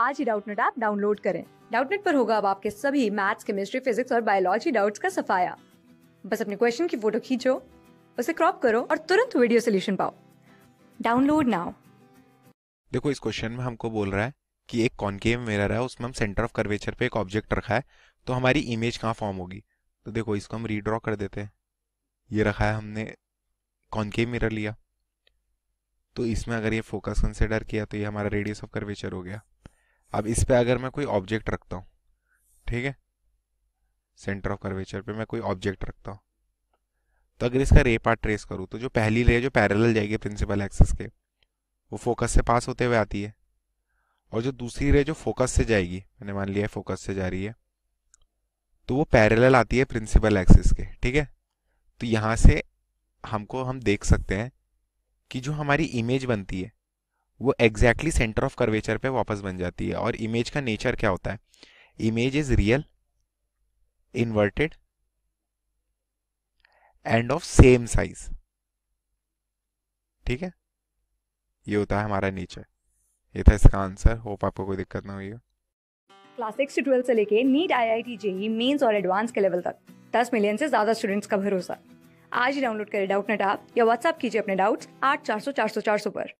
आज ही Doubtnut app download करें डाउटनेट पर होगा अब आपके सभी मैथ्स केमिस्ट्री फिजिक्स और बायोलॉजी डाउट्स का सफाया बस अपने क्वेश्चन की फोटो खींचो उसे क्रॉप करो और तुरंत वीडियो सोल्यूशन पाओ डाउनलोड नाउ देखो इस क्वेश्चन में हमको बोल रहा है कि एक कॉन्केव मिरर है उसमें हम सेंटर ऑफ कर्वेचर पे एक ऑब्जेक्ट रखा है तो हमारी इमेज कहाँ फॉर्म होगी तो देखो इसको हम रीड्रॉ कर देते हैं ये रखा है हमने कॉन्केव मिरर लिया तो इसमें अगर ये फोकस कंसिडर किया तो ये हमारा रेडियस ऑफ कर्वेचर हो गया अब इस पे अगर मैं कोई ऑब्जेक्ट रखता हूँ ठीक है सेंटर ऑफ कर्वेचर पे मैं कोई ऑब्जेक्ट रखता हूँ तो अगर इसका रे पार्ट ट्रेस करूँ तो जो पहली रे जो पैरेलल जाएगी प्रिंसिपल एक्सेस के वो फोकस से पास होते हुए आती है और जो दूसरी रे जो फोकस से जाएगी मैंने मान लिया है फोकस से जा रही है तो वो पैरेलल आती है प्रिंसिपल एक्सिस के ठीक है तो यहाँ से हमको हम देख सकते हैं कि जो हमारी इमेज बनती है वो एग्जैक्टली सेंटर ऑफ कर्वेचर पे वापस बन जाती है और इमेज का नेचर क्या होता है image is real inverted and of same size ठीक है ये होता है हमारा नेचर ये था इसका आंसर होप आपको कोई दिक्कत ना हुई हो क्लास सिक्स से ट्वेल्थ से लेके NEET I I T JEE mains और एडवांस के लेवल तक दस मिलियन से ज्यादा स्टूडेंट्स का भरोसा आज ही डाउनलोड करें डाउट नेट आप या व्हाट्सअप कीजिए अपने डाउट्स आठ चार सौ चार सौ चार सौ पर